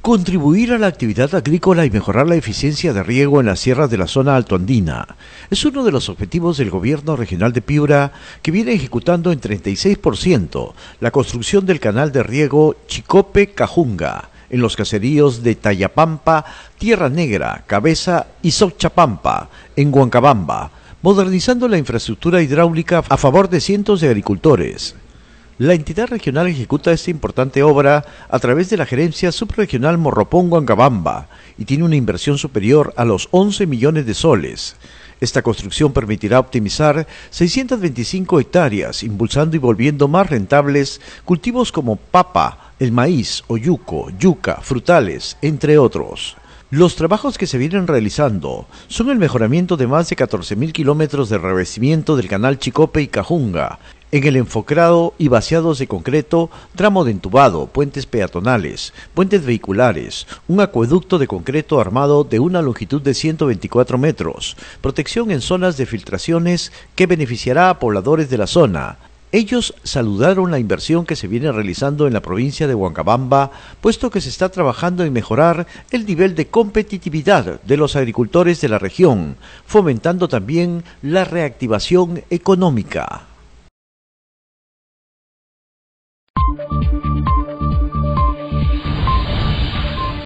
Contribuir a la actividad agrícola y mejorar la eficiencia de riego en las sierras de la zona altoandina es uno de los objetivos del gobierno regional de Piura que viene ejecutando en 36% la construcción del canal de riego Chicope-Cajunga en los caseríos de Tayapampa, Tierra Negra, Cabeza y Sochapampa, en Huancabamba, modernizando la infraestructura hidráulica a favor de cientos de agricultores. La entidad regional ejecuta esta importante obra a través de la gerencia subregional Morropongo-Angabamba y tiene una inversión superior a los 11 millones de soles. Esta construcción permitirá optimizar 625 hectáreas, impulsando y volviendo más rentables cultivos como papa, el maíz, oyuco, yuca, frutales, entre otros. Los trabajos que se vienen realizando son el mejoramiento de más de 14.000 kilómetros de revestimiento del canal Chicope y Cajunga, en el enfocrado y vaciados de concreto, tramo de entubado, puentes peatonales, puentes vehiculares, un acueducto de concreto armado de una longitud de 124 metros, protección en zonas de filtraciones que beneficiará a pobladores de la zona, ellos saludaron la inversión que se viene realizando en la provincia de Huancabamba, puesto que se está trabajando en mejorar el nivel de competitividad de los agricultores de la región, fomentando también la reactivación económica.